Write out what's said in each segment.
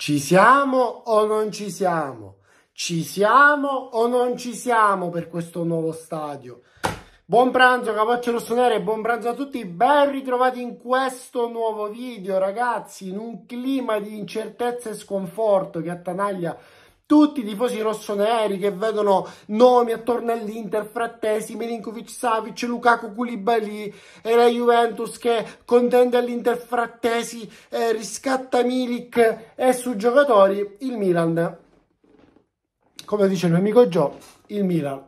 Ci siamo o non ci siamo? Ci siamo o non ci siamo per questo nuovo stadio? Buon pranzo Capoccio Rossonere, buon pranzo a tutti, ben ritrovati in questo nuovo video ragazzi, in un clima di incertezza e sconforto che attanaglia tutti i tifosi rossoneri che vedono nomi attorno all'Inter, Frattesi, Milinkovic, Savic, Lukaku, Koulibaly e la Juventus che contende all'Inter, Frattesi, eh, riscatta Milik e su giocatori il Milan. Come dice il mio amico Gio, il Milan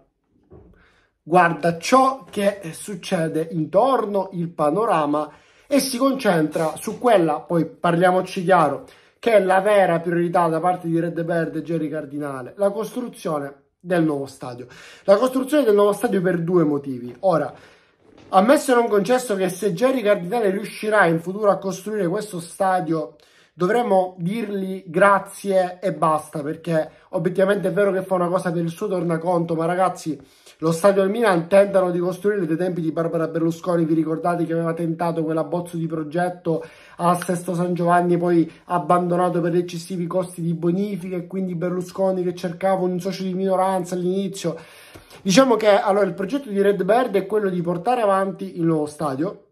guarda ciò che succede intorno, il panorama e si concentra su quella, poi parliamoci chiaro, che è la vera priorità da parte di Red Bird e Jerry Cardinale, la costruzione del nuovo stadio. La costruzione del nuovo stadio per due motivi. Ora, ammesso e non concesso che se Jerry Cardinale riuscirà in futuro a costruire questo stadio, dovremmo dirgli grazie e basta, perché obiettivamente è vero che fa una cosa per il suo tornaconto, ma ragazzi lo stadio al Milan tentano di costruire dei tempi di Barbara Berlusconi, vi ricordate che aveva tentato quell'abbozzo di progetto a Sesto San Giovanni poi abbandonato per eccessivi costi di bonifica e quindi Berlusconi che cercava un socio di minoranza all'inizio. Diciamo che allora il progetto di Red Bird è quello di portare avanti il nuovo stadio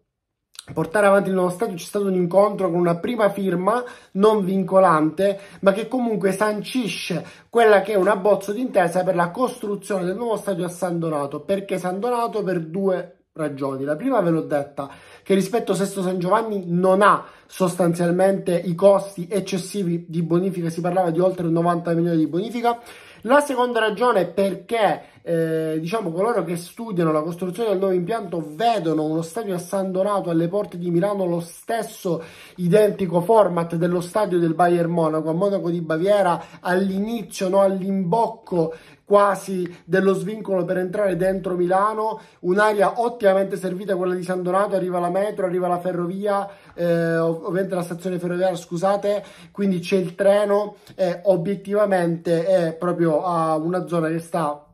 portare avanti il nuovo stato c'è stato un incontro con una prima firma non vincolante ma che comunque sancisce quella che è un abbozzo d'intesa per la costruzione del nuovo stadio a San Donato perché San Donato per due ragioni. La prima ve l'ho detta che rispetto a Sesto San Giovanni non ha sostanzialmente i costi eccessivi di bonifica, si parlava di oltre 90 milioni di bonifica. La seconda ragione è perché eh, diciamo coloro che studiano la costruzione del nuovo impianto vedono uno stadio a San Donato alle porte di Milano lo stesso identico format dello stadio del Bayern Monaco a Monaco di Baviera all'inizio, no, all'imbocco quasi dello svincolo per entrare dentro Milano, un'area ottimamente servita quella di San Donato, arriva la metro, arriva la ferrovia, eh, ovviamente la stazione ferroviaria, scusate, quindi c'è il treno, eh, obiettivamente è proprio a una zona che sta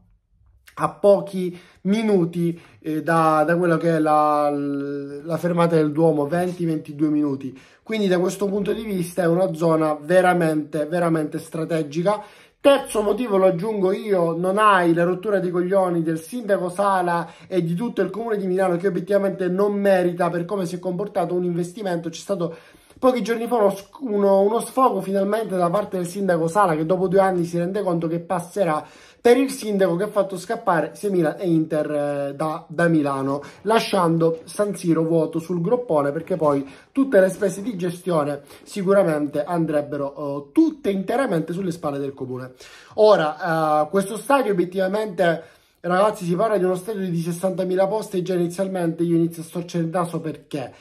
a pochi minuti eh, da, da quella che è la, la fermata del Duomo, 20-22 minuti. Quindi da questo punto di vista è una zona veramente, veramente strategica. Terzo motivo lo aggiungo io, non hai la rottura di coglioni del sindaco Sala e di tutto il comune di Milano che obiettivamente non merita per come si è comportato un investimento. C'è stato pochi giorni fa uno, uno, uno, sfogo finalmente da parte del sindaco Sala che dopo due anni si rende conto che passerà per il sindaco che ha fatto scappare sia Milan e Inter eh, da, da Milano, lasciando San Siro vuoto sul groppone perché poi tutte le spese di gestione sicuramente andrebbero uh, tutte interamente sulle spalle del comune. Ora, uh, questo stadio obiettivamente... Ragazzi, si parla di uno stadio di 60.000 posti e già inizialmente io inizio a storcere il naso perché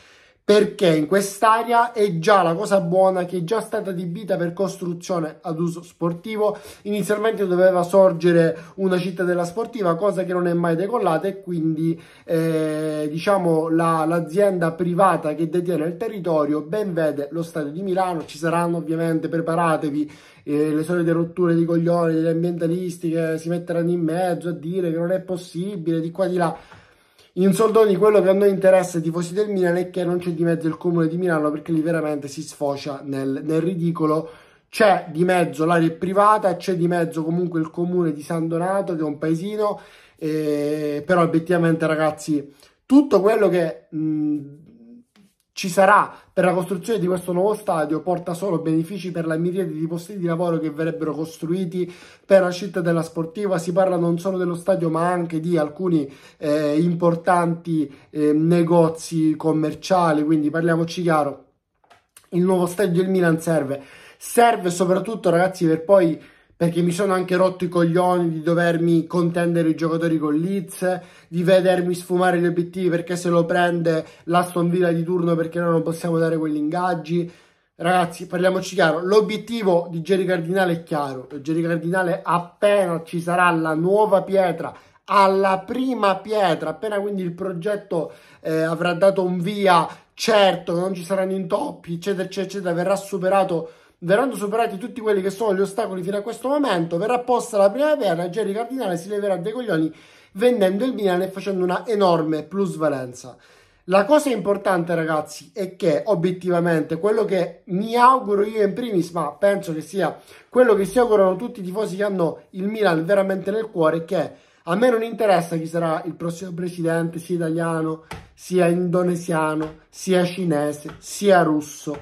perché in quest'area è già la cosa buona che è già stata adibita per costruzione ad uso sportivo. Inizialmente doveva sorgere una cittadella sportiva, cosa che non è mai decollata e quindi eh, diciamo l'azienda privata che detiene il territorio ben vede lo stadio di Milano. Ci saranno ovviamente, preparatevi, eh, le solite rotture di coglioni degli ambientalisti che si metteranno in mezzo a dire che non è possibile di qua di là in soldoni quello che a noi interessa ai tifosi del Milan è che non c'è di mezzo il comune di Milano perché lì veramente si sfocia nel, nel ridicolo. C'è di mezzo l'area privata, c'è di mezzo comunque il comune di San Donato che è un paesino, eh, però obiettivamente ragazzi tutto quello che... Mh, ci sarà per la costruzione di questo nuovo stadio porta solo benefici per la miriade di posti di lavoro che verrebbero costruiti per la cittadella sportiva. Si parla non solo dello stadio ma anche di alcuni eh, importanti eh, negozi commerciali, quindi parliamoci chiaro, il nuovo stadio del Milan serve. Serve soprattutto ragazzi per poi perché mi sono anche rotto i coglioni di dovermi contendere i giocatori con Leeds, di vedermi sfumare gli obiettivi perché se lo prende l'Aston Villa di turno perché noi non possiamo dare quegli ingaggi. Ragazzi, parliamoci chiaro, l'obiettivo di Jerry Cardinale è chiaro, Jerry Cardinale appena ci sarà la nuova pietra, alla prima pietra, appena quindi il progetto eh, avrà dato un via certo, non ci saranno intoppi, eccetera, eccetera, eccetera verrà superato Verranno superati tutti quelli che sono gli ostacoli fino a questo momento, verrà posta la primavera, Jerry Cardinale si leverà dei coglioni vendendo il Milan e facendo una enorme plusvalenza. La cosa importante, ragazzi, è che obiettivamente quello che mi auguro io in primis, ma penso che sia quello che si augurano tutti i tifosi che hanno il Milan veramente nel cuore, è che a me non interessa chi sarà il prossimo presidente, sia italiano, sia indonesiano, sia cinese, sia russo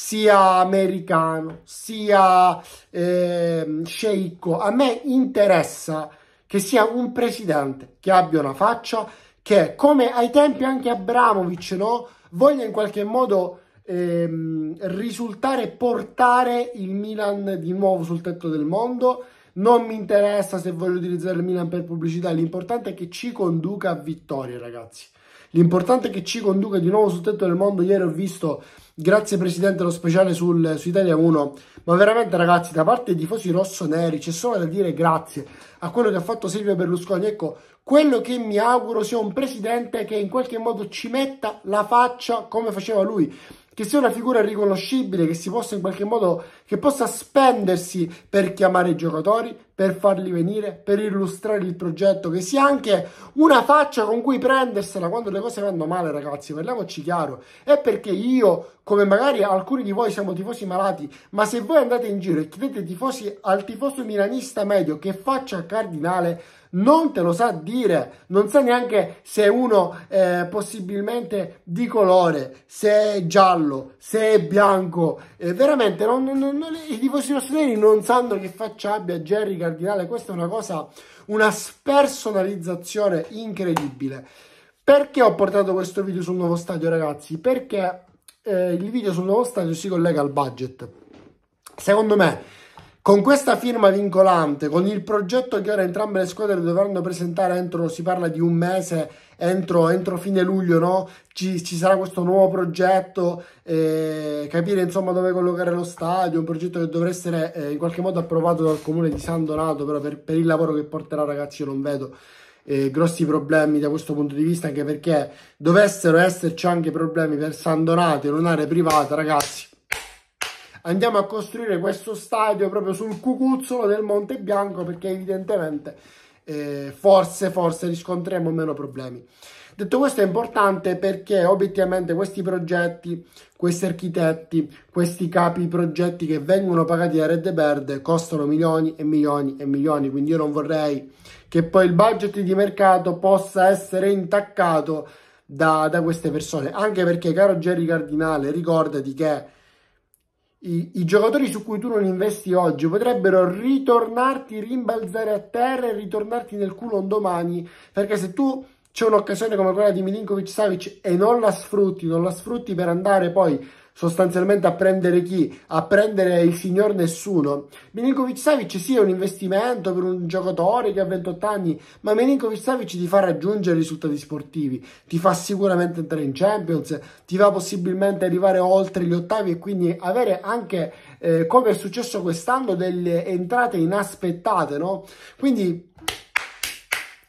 sia americano, sia eh, sceicco. A me interessa che sia un presidente che abbia una faccia che, come ai tempi anche Abramovic, no? voglia in qualche modo ehm, risultare e portare il Milan di nuovo sul tetto del mondo. Non mi interessa se voglio utilizzare il Milan per pubblicità, l'importante è che ci conduca a vittorie, ragazzi. L'importante è che ci conduca di nuovo sul tetto del mondo. Ieri ho visto Grazie Presidente, lo speciale sul, su Italia 1. Ma veramente ragazzi, da parte dei tifosi rossoneri c'è solo da dire grazie a quello che ha fatto Silvio Berlusconi. Ecco, quello che mi auguro sia un Presidente che in qualche modo ci metta la faccia come faceva lui che sia una figura riconoscibile, che si possa in qualche modo, che possa spendersi per chiamare i giocatori, per farli venire, per illustrare il progetto, che sia anche una faccia con cui prendersela quando le cose vanno male, ragazzi, parliamoci chiaro. È perché io, come magari alcuni di voi siamo tifosi malati, ma se voi andate in giro e chiedete tifosi, al tifoso milanista medio che faccia cardinale, non te lo sa dire, non sa neanche se uno è eh, possibilmente di colore, se è giallo, se è bianco, eh, veramente non, non, non, i tifosi rossoneri non sanno che faccia abbia Jerry Cardinale, questa è una cosa, una spersonalizzazione incredibile. Perché ho portato questo video sul nuovo stadio ragazzi? Perché eh, il video sul nuovo stadio si collega al budget. Secondo me con questa firma vincolante, con il progetto che ora entrambe le squadre dovranno presentare entro, si parla di un mese, entro, entro fine luglio, no? ci, ci, sarà questo nuovo progetto, eh, capire insomma dove collocare lo stadio, un progetto che dovrà essere eh, in qualche modo approvato dal comune di San Donato, però per, per il lavoro che porterà ragazzi io non vedo eh, grossi problemi da questo punto di vista, anche perché dovessero esserci anche problemi per San Donato in un'area privata, ragazzi andiamo a costruire questo stadio proprio sul cucuzzolo del Monte Bianco perché evidentemente eh, forse, forse riscontriamo meno problemi. Detto questo è importante perché obiettivamente questi progetti, questi architetti, questi capi progetti che vengono pagati da Red Verde costano milioni e milioni e milioni, quindi io non vorrei che poi il budget di mercato possa essere intaccato da, da queste persone, anche perché caro Jerry Cardinale ricordati che i, i, giocatori su cui tu non investi oggi potrebbero ritornarti, rimbalzare a terra e ritornarti nel culo un domani, perché se tu c'è un'occasione come quella di Milinkovic Savic e non la sfrutti, non la sfrutti per andare poi sostanzialmente a prendere chi? A prendere il signor nessuno. Milinkovic Savic sì è un investimento per un giocatore che ha 28 anni, ma Milinkovic Savic ti fa raggiungere risultati sportivi, ti fa sicuramente entrare in Champions, ti fa possibilmente arrivare oltre gli ottavi e quindi avere anche, eh, come è successo quest'anno, delle entrate inaspettate, no? Quindi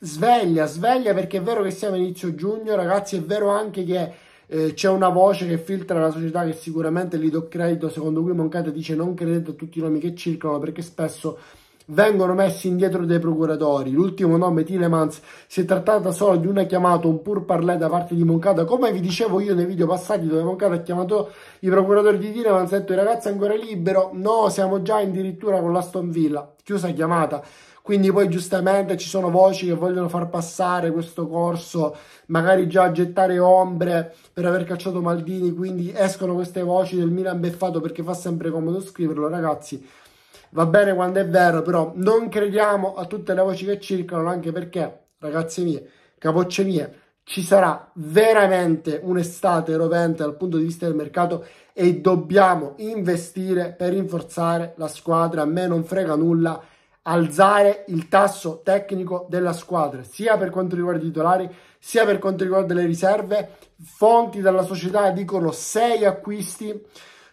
sveglia, sveglia perché è vero che siamo a inizio giugno, ragazzi, è vero anche che eh, c'è una voce che filtra la società che sicuramente gli do credito, secondo cui Moncate dice non credete a tutti i nomi che circolano perché spesso vengono messi indietro dai procuratori. L'ultimo nome, Tilemans, si è trattata solo di una chiamata, un pur parlè da parte di Moncada. Come vi dicevo io nei video passati dove Moncada ha chiamato i procuratori di Tilemans, ha detto il ragazzo è ancora libero? No, siamo già addirittura con la Stonvilla. Chiusa chiamata. Quindi poi giustamente ci sono voci che vogliono far passare questo corso, magari già gettare ombre per aver cacciato Maldini, quindi escono queste voci del Milan beffato perché fa sempre comodo scriverlo, ragazzi. Va bene quando è vero, però non crediamo a tutte le voci che circolano, anche perché, ragazzi mie, capocce mie, ci sarà veramente un'estate rovente dal punto di vista del mercato e dobbiamo investire per rinforzare la squadra. A me non frega nulla alzare il tasso tecnico della squadra, sia per quanto riguarda i titolari, sia per quanto riguarda le riserve. Fonti dalla società dicono sei acquisti.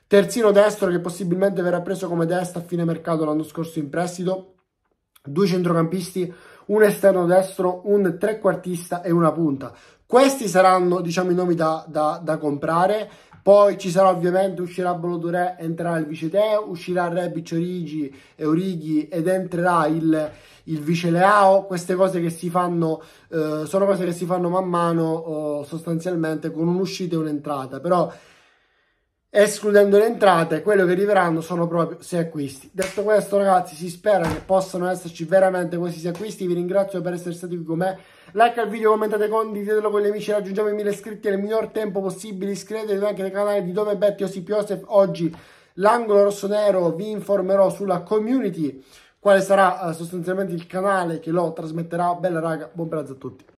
Terzino destro che possibilmente verrà preso come destra a fine mercato l'anno scorso in prestito. Due centrocampisti, un esterno destro, un trequartista e una punta. Questi saranno diciamo, i nomi da, da, da comprare. Poi ci sarà ovviamente, uscirà Bolodoré, entrerà il vice Teo, uscirà Rebic Origi, Orighi ed entrerà il, il vice Leao. Queste cose che si fanno, eh, sono cose che si fanno man mano oh, sostanzialmente con un'uscita e un'entrata. Però escludendo le entrate, quello che arriveranno sono proprio 6 acquisti. Detto questo ragazzi, si spera che possano esserci veramente questi 6 acquisti, vi ringrazio per essere stati qui con me, like al video, commentate, condividetelo con gli amici, raggiungiamo i mille iscritti nel miglior tempo possibile, iscrivetevi anche al canale di Dome Betty Osip Joseph, oggi l'angolo rosso nero vi informerò sulla community, quale sarà eh, sostanzialmente il canale che lo trasmetterà, bella raga, buon pranzo a tutti.